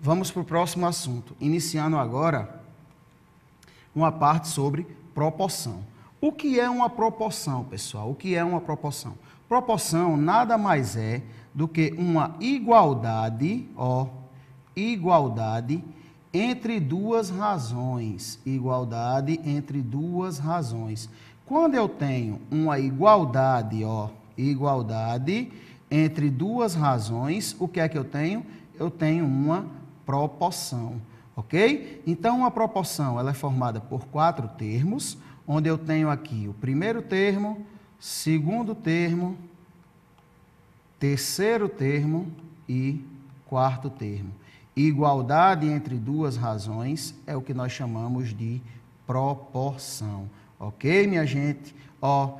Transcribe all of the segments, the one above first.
Vamos para o próximo assunto, iniciando agora uma parte sobre proporção. O que é uma proporção, pessoal? O que é uma proporção? Proporção nada mais é do que uma igualdade, ó, igualdade entre duas razões. Igualdade entre duas razões. Quando eu tenho uma igualdade, ó, igualdade entre duas razões, o que é que eu tenho? Eu tenho uma proporção, ok? Então, uma proporção ela é formada por quatro termos, onde eu tenho aqui o primeiro termo, segundo termo, terceiro termo e quarto termo. Igualdade entre duas razões é o que nós chamamos de proporção. Ok, minha gente? Ó,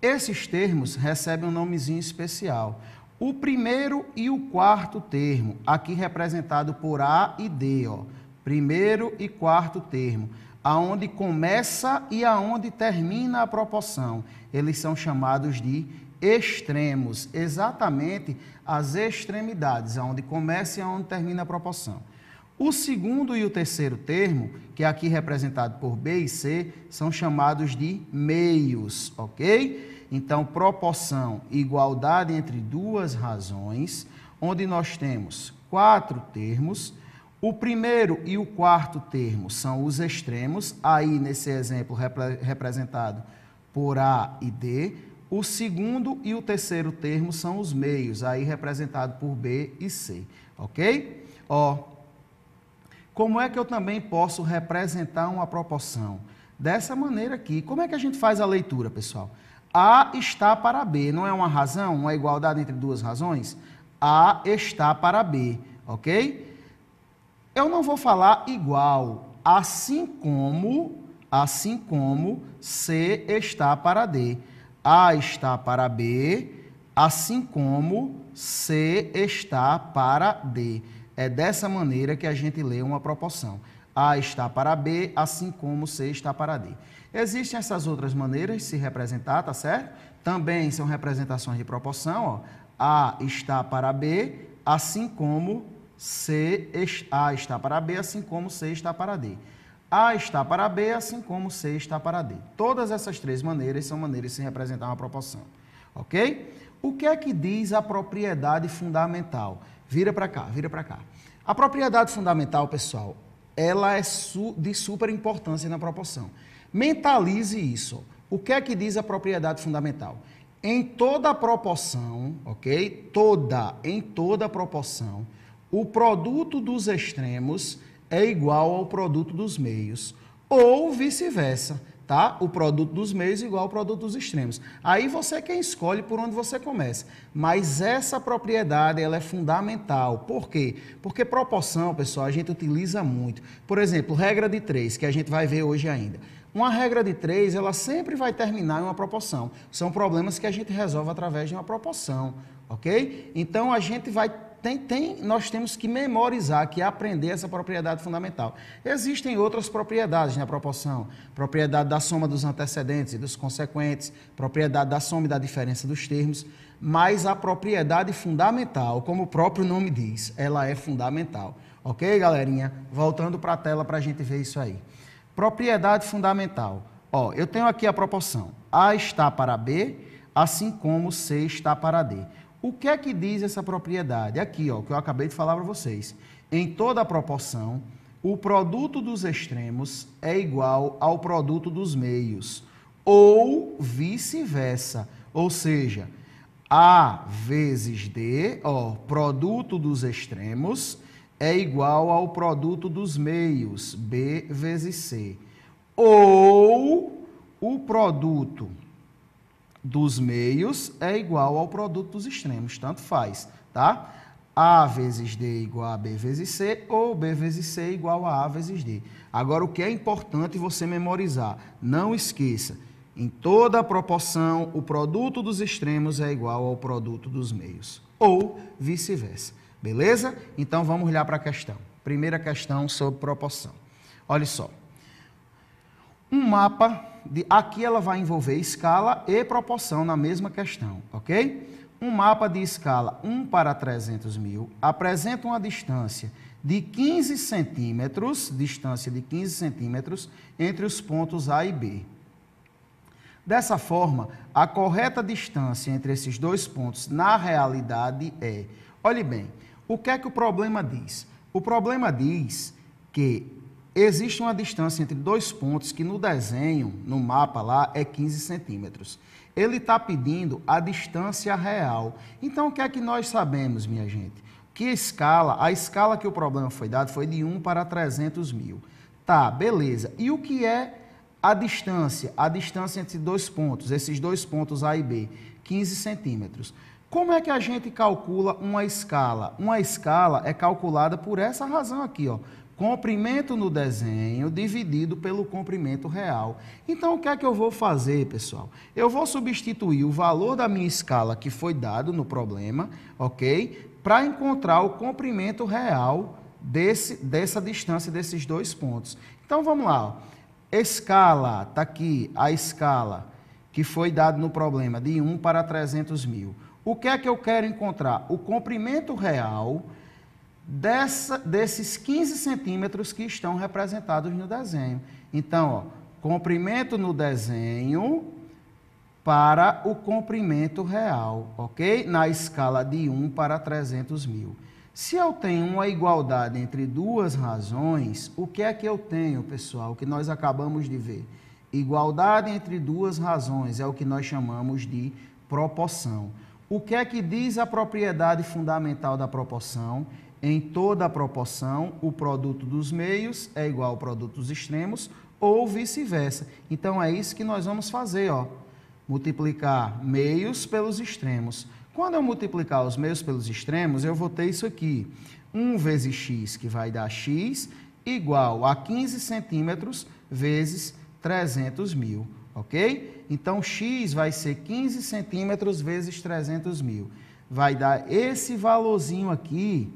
esses termos recebem um nomezinho especial. O primeiro e o quarto termo, aqui representado por A e D, ó. Primeiro e quarto termo, aonde começa e aonde termina a proporção, eles são chamados de extremos, exatamente as extremidades, aonde começa e aonde termina a proporção. O segundo e o terceiro termo, que é aqui representado por B e C, são chamados de meios, ok? então, proporção igualdade entre duas razões, onde nós temos quatro termos. O primeiro e o quarto termo são os extremos, aí nesse exemplo repre representado por A e D. O segundo e o terceiro termo são os meios, aí representado por B e C, ok? Ó, como é que eu também posso representar uma proporção? Dessa maneira aqui. Como é que a gente faz a leitura, pessoal? A está para B, não é uma razão, uma igualdade entre duas razões? A está para B, ok? Eu não vou falar igual, assim como, assim como C está para D. A está para B, assim como C está para D. É dessa maneira que a gente lê uma proporção. A está para B, assim como C está para D. Existem essas outras maneiras de se representar, tá certo? Também são representações de proporção, ó. A está para B, assim como C, A está para B, assim como C está para D. A está para B, assim como C está para D. Todas essas três maneiras são maneiras de se representar uma proporção, ok? O que é que diz a propriedade fundamental? Vira para cá, vira para cá. A propriedade fundamental, pessoal, ela é su de super importância na proporção. Mentalize isso. O que é que diz a propriedade fundamental? Em toda proporção, ok? Toda, em toda proporção, o produto dos extremos é igual ao produto dos meios, ou vice-versa tá? O produto dos meios igual ao produto dos extremos. Aí você é quem escolhe por onde você começa. Mas essa propriedade, ela é fundamental. Por quê? Porque proporção, pessoal, a gente utiliza muito. Por exemplo, regra de três, que a gente vai ver hoje ainda. Uma regra de três, ela sempre vai terminar em uma proporção. São problemas que a gente resolve através de uma proporção, ok? Então, a gente vai tem, tem, nós temos que memorizar, que é aprender essa propriedade fundamental. Existem outras propriedades na proporção: propriedade da soma dos antecedentes e dos consequentes, propriedade da soma e da diferença dos termos, mas a propriedade fundamental, como o próprio nome diz, ela é fundamental. Ok, galerinha? Voltando para a tela para a gente ver isso aí. Propriedade fundamental. Ó, eu tenho aqui a proporção. A está para B, assim como C está para D. O que é que diz essa propriedade? Aqui, ó, que eu acabei de falar para vocês. Em toda a proporção, o produto dos extremos é igual ao produto dos meios, ou vice-versa. Ou seja, A vezes D, ó, produto dos extremos, é igual ao produto dos meios, B vezes C. Ou o produto dos meios é igual ao produto dos extremos, tanto faz, tá? A vezes D igual a B vezes C ou B vezes C igual a A vezes D. Agora, o que é importante você memorizar? Não esqueça, em toda proporção, o produto dos extremos é igual ao produto dos meios, ou vice-versa, beleza? Então, vamos olhar para a questão. Primeira questão sobre proporção. Olha só. Um mapa de, aqui ela vai envolver escala e proporção na mesma questão, ok? Um mapa de escala 1 para 300 mil apresenta uma distância de 15 centímetros, distância de 15 centímetros, entre os pontos A e B. Dessa forma, a correta distância entre esses dois pontos, na realidade, é... Olhe bem, o que é que o problema diz? O problema diz que existe uma distância entre dois pontos que no desenho, no mapa lá, é 15 centímetros. Ele está pedindo a distância real. Então, o que é que nós sabemos, minha gente? Que escala, a escala que o problema foi dado foi de 1 para 300 mil. Tá, beleza. E o que é a distância? A distância entre dois pontos, esses dois pontos A e B, 15 centímetros. Como é que a gente calcula uma escala? Uma escala é calculada por essa razão aqui, ó, comprimento no desenho dividido pelo comprimento real. Então, o que é que eu vou fazer, pessoal? Eu vou substituir o valor da minha escala que foi dado no problema, ok? Para encontrar o comprimento real desse, dessa distância desses dois pontos. Então, vamos lá. Escala, está aqui a escala que foi dado no problema, de 1 para 300 mil. O que é que eu quero encontrar? O comprimento real dessa, desses 15 centímetros que estão representados no desenho. Então, ó, comprimento no desenho para o comprimento real, ok? Na escala de 1 para 300 mil. Se eu tenho uma igualdade entre duas razões, o que é que eu tenho, pessoal, que nós acabamos de ver? Igualdade entre duas razões é o que nós chamamos de proporção. O que é que diz a propriedade fundamental da proporção? em toda a proporção, o produto dos meios é igual ao produto dos extremos, ou vice-versa. Então é isso que nós vamos fazer, ó. Multiplicar meios pelos extremos. Quando eu multiplicar os meios pelos extremos, eu vou ter isso aqui. 1 vezes x, que vai dar x, igual a 15 centímetros vezes 300 mil, ok? Então, x vai ser 15 centímetros vezes 300 mil. Vai dar esse valorzinho aqui,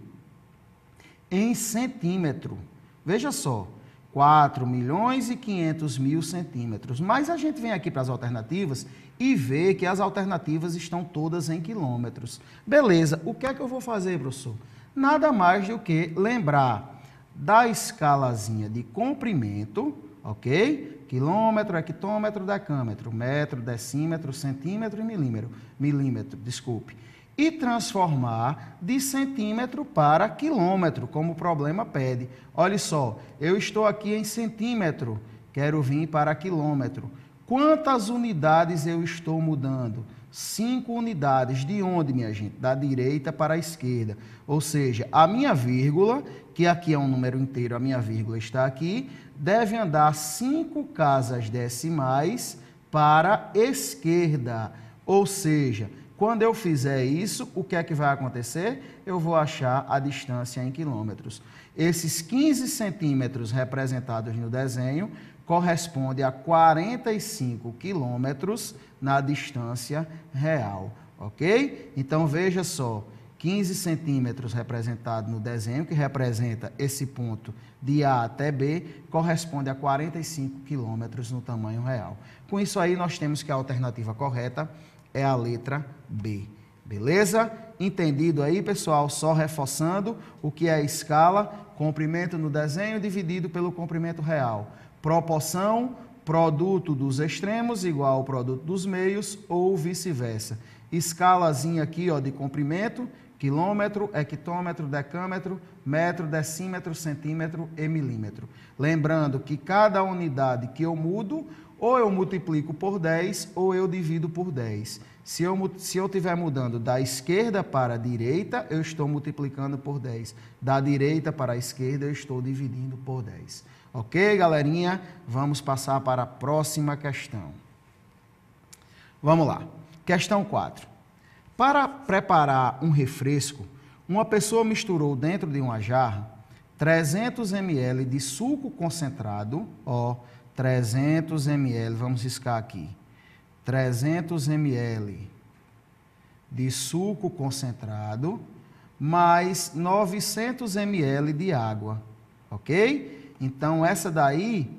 em centímetro. Veja só, 4 milhões e 500 mil centímetros. Mas a gente vem aqui para as alternativas e vê que as alternativas estão todas em quilômetros. Beleza, o que é que eu vou fazer, professor? Nada mais do que lembrar da escalazinha de comprimento, ok? Quilômetro, hectômetro, decâmetro, metro, decímetro, centímetro e milímetro. Milímetro, desculpe e transformar de centímetro para quilômetro, como o problema pede. Olha só, eu estou aqui em centímetro, quero vir para quilômetro. Quantas unidades eu estou mudando? Cinco unidades. De onde, minha gente? Da direita para a esquerda. Ou seja, a minha vírgula, que aqui é um número inteiro, a minha vírgula está aqui, deve andar cinco casas decimais para a esquerda. Ou seja, quando eu fizer isso, o que é que vai acontecer? Eu vou achar a distância em quilômetros. Esses 15 centímetros representados no desenho correspondem a 45 quilômetros na distância real, ok? Então veja só, 15 centímetros representado no desenho, que representa esse ponto de A até B, corresponde a 45 quilômetros no tamanho real. Com isso aí, nós temos que a alternativa correta é a letra B. Beleza? Entendido aí, pessoal? Só reforçando o que é a escala: comprimento no desenho dividido pelo comprimento real. Proporção, produto dos extremos igual ao produto dos meios ou vice-versa. Escalazinha aqui ó, de comprimento: quilômetro, hectômetro, decâmetro, metro, decímetro, centímetro e milímetro. Lembrando que cada unidade que eu mudo, ou eu multiplico por 10 ou eu divido por 10. Se eu, se eu estiver mudando da esquerda para a direita, eu estou multiplicando por 10. Da direita para a esquerda, eu estou dividindo por 10. Ok, galerinha? Vamos passar para a próxima questão. Vamos lá. Questão 4. Para preparar um refresco, uma pessoa misturou dentro de uma jarra 300 ml de suco concentrado, ó, 300 ml, vamos riscar aqui. 300 ml de suco concentrado mais 900 ml de água, ok? Então essa daí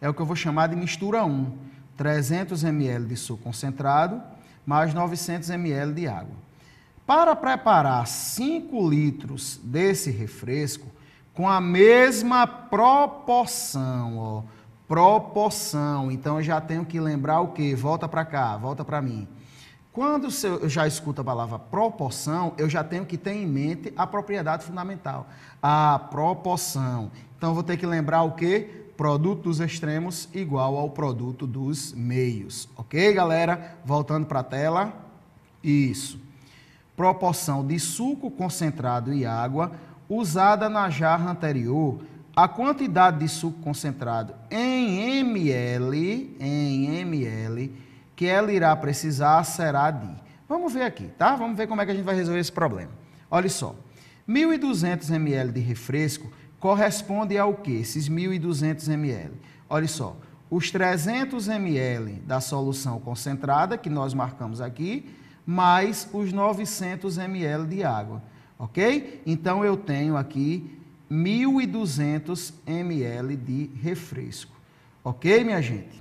é o que eu vou chamar de mistura 1. 300 ml de suco concentrado mais 900 ml de água. Para preparar 5 litros desse refresco, com a mesma proporção, ó, proporção. Então eu já tenho que lembrar o quê? Volta para cá, volta para mim. Quando eu já escuto a palavra proporção, eu já tenho que ter em mente a propriedade fundamental, a proporção. Então vou ter que lembrar o quê? Produto dos extremos igual ao produto dos meios. Ok, galera? Voltando para a tela. Isso. Proporção de suco concentrado e água usada na jarra anterior a quantidade de suco concentrado em ml, em ml, que ela irá precisar será de. Vamos ver aqui, tá? Vamos ver como é que a gente vai resolver esse problema. Olha só, 1.200 ml de refresco corresponde ao que? Esses 1.200 ml. Olha só, os 300 ml da solução concentrada, que nós marcamos aqui, mais os 900 ml de água, ok? Então, eu tenho aqui 1.200 ml de refresco. Ok, minha gente?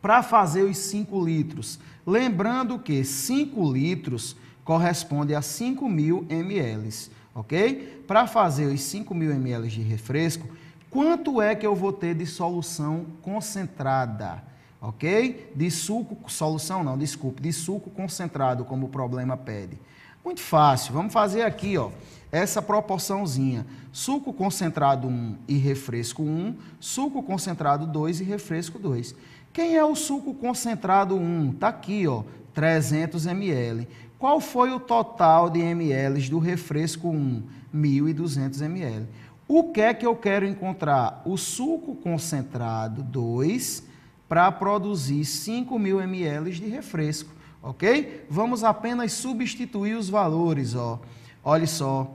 Para fazer os 5 litros, lembrando que 5 litros corresponde a 5.000 ml, ok? Para fazer os 5.000 ml de refresco, quanto é que eu vou ter de solução concentrada? Ok? De suco, solução não, desculpe, de suco concentrado, como o problema pede. Muito fácil. Vamos fazer aqui, ó, essa proporçãozinha. Suco concentrado 1 e refresco 1, suco concentrado 2 e refresco 2. Quem é o suco concentrado 1? Está aqui, ó, 300 ml. Qual foi o total de ml do refresco 1? 1.200 ml. O que é que eu quero encontrar? O suco concentrado 2 para produzir 5.000 ml de refresco ok? Vamos apenas substituir os valores, ó. Olha só,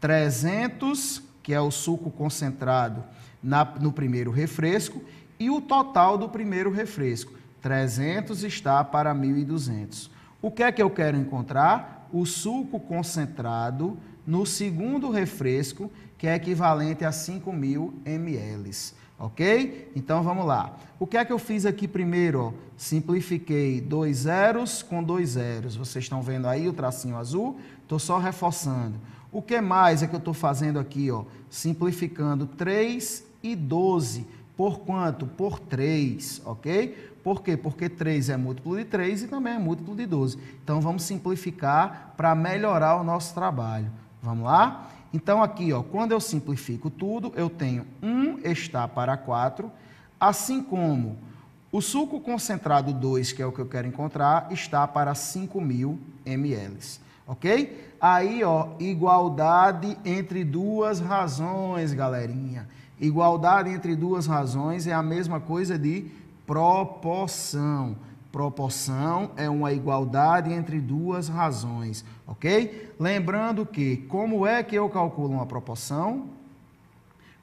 300, que é o suco concentrado na, no primeiro refresco, e o total do primeiro refresco. 300 está para 1.200. O que é que eu quero encontrar? O suco concentrado no segundo refresco, que é equivalente a 5.000 ml. Ok? Então vamos lá. O que é que eu fiz aqui primeiro? Simplifiquei dois zeros com dois zeros. Vocês estão vendo aí o tracinho azul? Estou só reforçando. O que mais é que eu estou fazendo aqui? Ó? Simplificando 3 e 12. Por quanto? Por 3, ok? Por quê? Porque 3 é múltiplo de 3 e também é múltiplo de 12. Então vamos simplificar para melhorar o nosso trabalho. Vamos lá? Então, aqui, ó, quando eu simplifico tudo, eu tenho 1 está para 4, assim como o suco concentrado 2, que é o que eu quero encontrar, está para 5.000 ml. Ok? Aí, ó, igualdade entre duas razões, galerinha. Igualdade entre duas razões é a mesma coisa de proporção. Proporção é uma igualdade entre duas razões, ok? Lembrando que, como é que eu calculo uma proporção?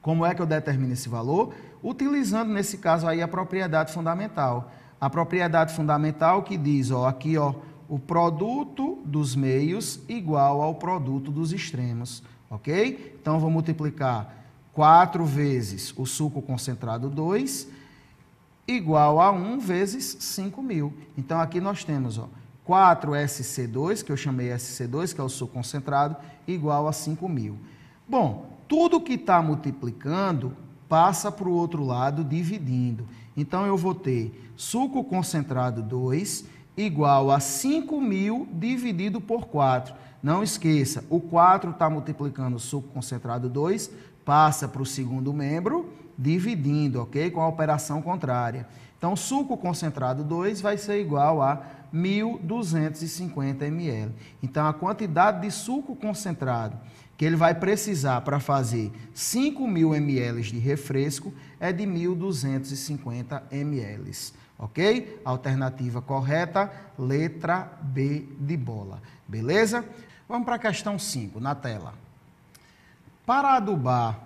Como é que eu determino esse valor? Utilizando, nesse caso aí, a propriedade fundamental. A propriedade fundamental que diz, ó, aqui, ó, o produto dos meios igual ao produto dos extremos, ok? Então, vou multiplicar 4 vezes o suco concentrado 2 igual a 1 vezes 5.000. Então, aqui nós temos ó, 4SC2, que eu chamei SC2, que é o suco concentrado, igual a 5.000. Bom, tudo que está multiplicando passa para o outro lado dividindo. Então, eu vou ter suco concentrado 2 igual a 5.000 dividido por 4. Não esqueça, o 4 está multiplicando o suco concentrado 2, passa para o segundo membro, dividindo, ok? Com a operação contrária. Então, suco concentrado 2 vai ser igual a 1.250 ml. Então, a quantidade de suco concentrado que ele vai precisar para fazer 5.000 ml de refresco é de 1.250 ml. Ok? Alternativa correta, letra B de bola. Beleza? Vamos para a questão 5 na tela. Para adubar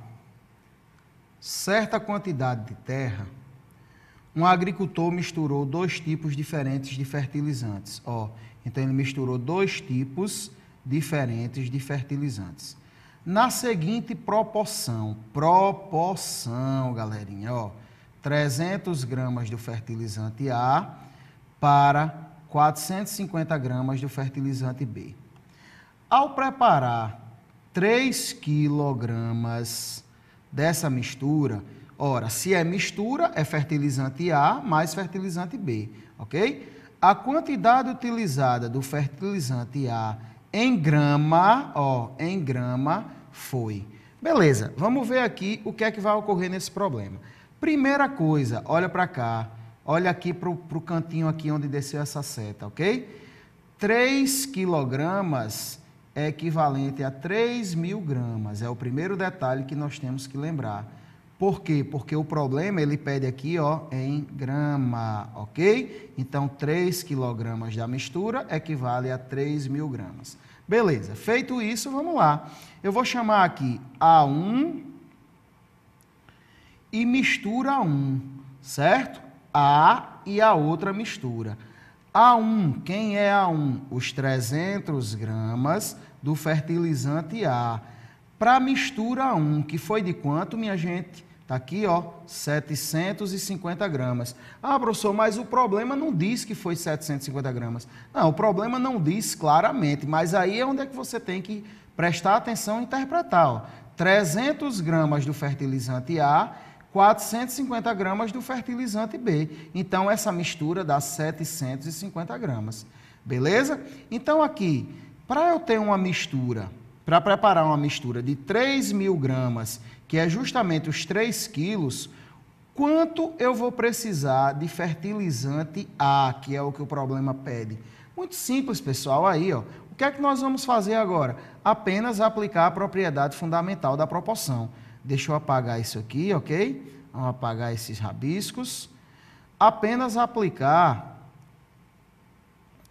certa quantidade de terra, um agricultor misturou dois tipos diferentes de fertilizantes. Ó, então ele misturou dois tipos diferentes de fertilizantes. Na seguinte proporção, proporção, galerinha, ó, 300 gramas do fertilizante A para 450 gramas do fertilizante B. Ao preparar 3 quilogramas dessa mistura? Ora, se é mistura, é fertilizante A mais fertilizante B, ok? A quantidade utilizada do fertilizante A em grama, ó, em grama foi. Beleza, vamos ver aqui o que é que vai ocorrer nesse problema. Primeira coisa, olha para cá, olha aqui para o cantinho aqui onde desceu essa seta, ok? 3 quilogramas é equivalente a 3 mil gramas. É o primeiro detalhe que nós temos que lembrar. Por quê? Porque o problema ele pede aqui ó, em grama, ok? Então, 3 quilogramas da mistura equivale a 3 mil gramas. Beleza, feito isso, vamos lá. Eu vou chamar aqui A1 e mistura 1, certo? A e a outra mistura. A1, quem é A1? Os 300 gramas do fertilizante A para a mistura 1, que foi de quanto, minha gente? Está aqui, ó, 750 gramas. Ah, professor, mas o problema não diz que foi 750 gramas. Não, o problema não diz claramente, mas aí é onde é que você tem que prestar atenção e interpretar. Ó. 300 gramas do fertilizante A, 450 gramas do fertilizante B. Então, essa mistura dá 750 gramas. Beleza? Então, aqui, para eu ter uma mistura, para preparar uma mistura de 3 mil gramas, que é justamente os 3 quilos, quanto eu vou precisar de fertilizante A, que é o que o problema pede? Muito simples, pessoal, aí, ó. O que é que nós vamos fazer agora? Apenas aplicar a propriedade fundamental da proporção. Deixa eu apagar isso aqui, ok? Vamos apagar esses rabiscos. Apenas aplicar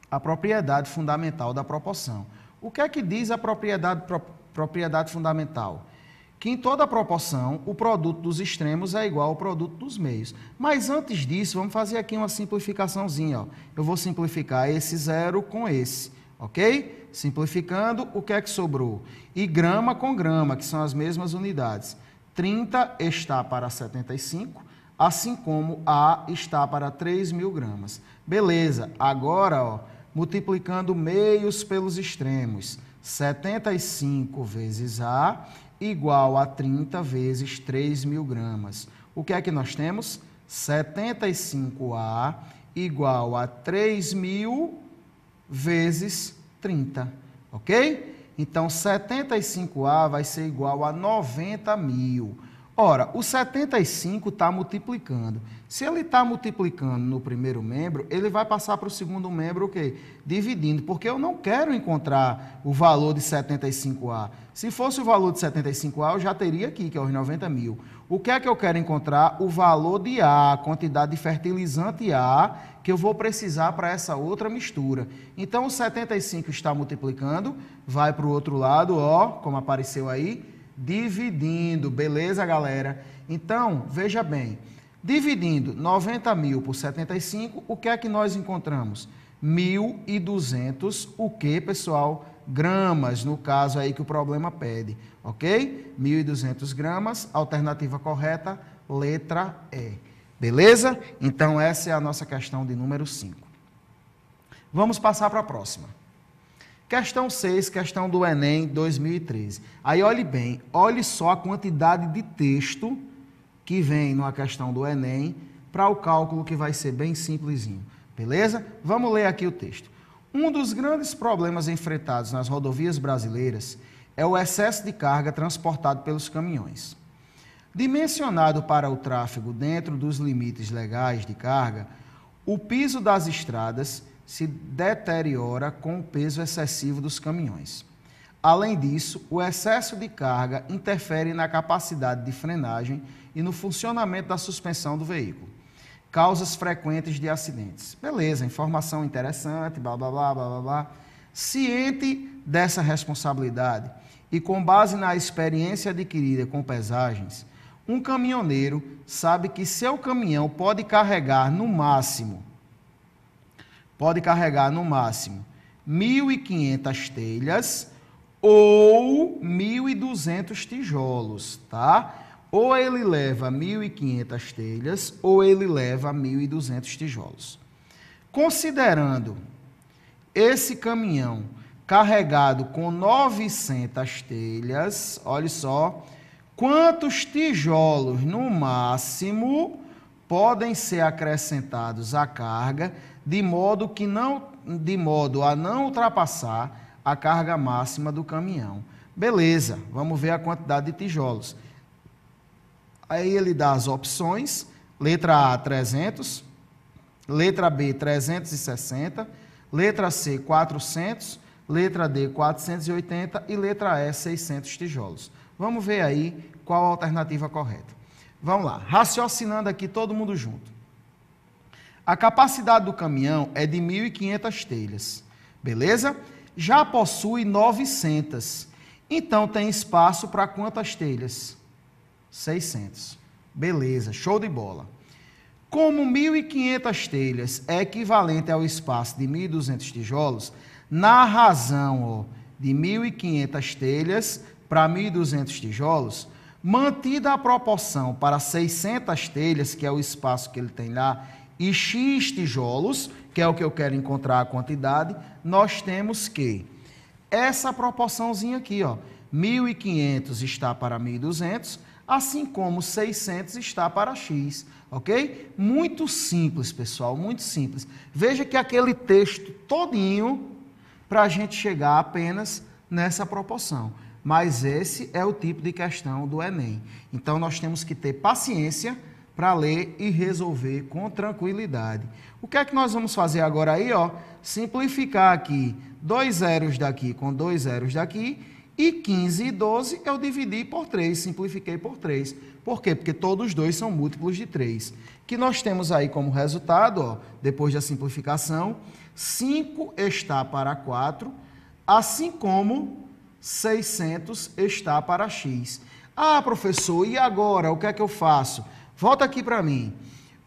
a propriedade fundamental da proporção. O que é que diz a propriedade, pro, propriedade fundamental? Que em toda proporção o produto dos extremos é igual ao produto dos meios. Mas antes disso, vamos fazer aqui uma simplificaçãozinha. Ó. Eu vou simplificar esse zero com esse, ok? Simplificando, o que é que sobrou? E grama com grama, que são as mesmas unidades. 30 está para 75, assim como A está para 3 mil gramas. Beleza, agora, ó multiplicando meios pelos extremos. 75 vezes A igual a 30 vezes 3 mil gramas. O que é que nós temos? 75A igual a 3 mil vezes 30, ok? Então, 75A vai ser igual a 90 mil. Ora, o 75 está multiplicando. Se ele está multiplicando no primeiro membro, ele vai passar para o segundo membro o quê? Dividindo, porque eu não quero encontrar o valor de 75A. Se fosse o valor de 75A, eu já teria aqui, que é os 90 mil. O que é que eu quero encontrar? O valor de A, a quantidade de fertilizante A, que eu vou precisar para essa outra mistura. Então, o 75 está multiplicando, vai para o outro lado, ó, como apareceu aí, dividindo, beleza, galera? Então, veja bem, dividindo 90 mil por 75, o que é que nós encontramos? 1.200, o que, pessoal? Gramas, no caso aí que o problema pede, ok? 1.200 gramas, alternativa correta, letra E. Beleza? Então, essa é a nossa questão de número 5. Vamos passar para a próxima. Questão 6, questão do Enem 2013. Aí olhe bem, olhe só a quantidade de texto que vem numa questão do Enem para o cálculo que vai ser bem simplesinho. Beleza? Vamos ler aqui o texto. Um dos grandes problemas enfrentados nas rodovias brasileiras é o excesso de carga transportado pelos caminhões. Dimensionado para o tráfego dentro dos limites legais de carga, o piso das estradas se deteriora com o peso excessivo dos caminhões. Além disso, o excesso de carga interfere na capacidade de frenagem e no funcionamento da suspensão do veículo. Causas frequentes de acidentes. Beleza, informação interessante, blá blá blá blá blá. blá. Ciente dessa responsabilidade e com base na experiência adquirida com pesagens, um caminhoneiro sabe que seu caminhão pode carregar no máximo pode carregar no máximo 1.500 telhas ou 1.200 tijolos, tá? Ou ele leva 1.500 telhas ou ele leva 1.200 tijolos. Considerando esse caminhão carregado com 900 telhas, olha só, quantos tijolos no máximo podem ser acrescentados à carga de modo que não de modo a não ultrapassar a carga máxima do caminhão. Beleza, vamos ver a quantidade de tijolos. Aí ele dá as opções, letra A 300, letra B 360, letra C 400, letra D 480 e letra E 600 tijolos. Vamos ver aí qual a alternativa correta. Vamos lá, raciocinando aqui todo mundo junto. A capacidade do caminhão é de 1.500 telhas, beleza? Já possui 900. Então tem espaço para quantas telhas? 600. Beleza, show de bola. Como 1.500 telhas é equivalente ao espaço de 1.200 tijolos, na razão ó, de 1.500 telhas para 1.200 tijolos, Mantida a proporção para 600 telhas, que é o espaço que ele tem lá, e X tijolos, que é o que eu quero encontrar a quantidade, nós temos que essa proporçãozinha aqui, ó, 1.500 está para 1.200, assim como 600 está para X, ok? Muito simples, pessoal, muito simples. Veja que aquele texto todinho para a gente chegar apenas nessa proporção mas esse é o tipo de questão do Enem. Então nós temos que ter paciência para ler e resolver com tranquilidade. O que é que nós vamos fazer agora aí, ó? Simplificar aqui, dois zeros daqui com dois zeros daqui, e 15 e 12 eu dividi por 3, simplifiquei por 3. Por quê? Porque todos os dois são múltiplos de 3. Que nós temos aí como resultado, ó, depois da simplificação, 5 está para 4, assim como 600 está para X. Ah, professor, e agora? O que é que eu faço? Volta aqui para mim.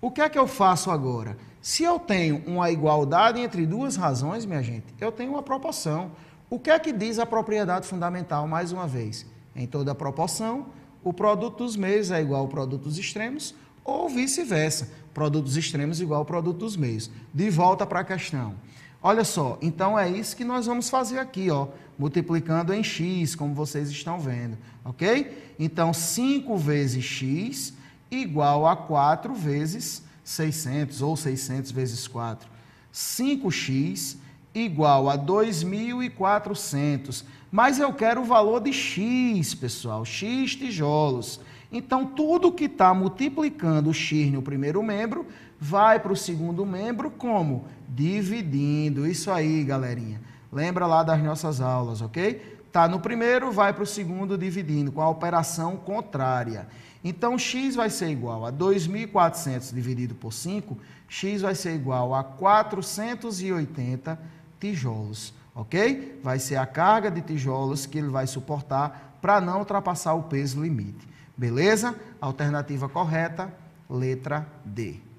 O que é que eu faço agora? Se eu tenho uma igualdade entre duas razões, minha gente, eu tenho uma proporção. O que é que diz a propriedade fundamental, mais uma vez? Em toda proporção, o produto dos meios é igual ao produto dos extremos, ou vice-versa, Produto dos extremos igual ao produto dos meios. De volta para a questão. Olha só, então é isso que nós vamos fazer aqui, ó multiplicando em x, como vocês estão vendo, ok? Então, 5 vezes x igual a 4 vezes 600, ou 600 vezes 4. 5x igual a 2.400. Mas eu quero o valor de x, pessoal, x tijolos. Então, tudo que está multiplicando o x no primeiro membro vai para o segundo membro como? Dividindo. Isso aí, galerinha. Lembra lá das nossas aulas, ok? Tá no primeiro, vai para o segundo dividindo com a operação contrária. Então, x vai ser igual a 2.400 dividido por 5, x vai ser igual a 480 tijolos, ok? Vai ser a carga de tijolos que ele vai suportar para não ultrapassar o peso limite. Beleza? Alternativa correta, letra D.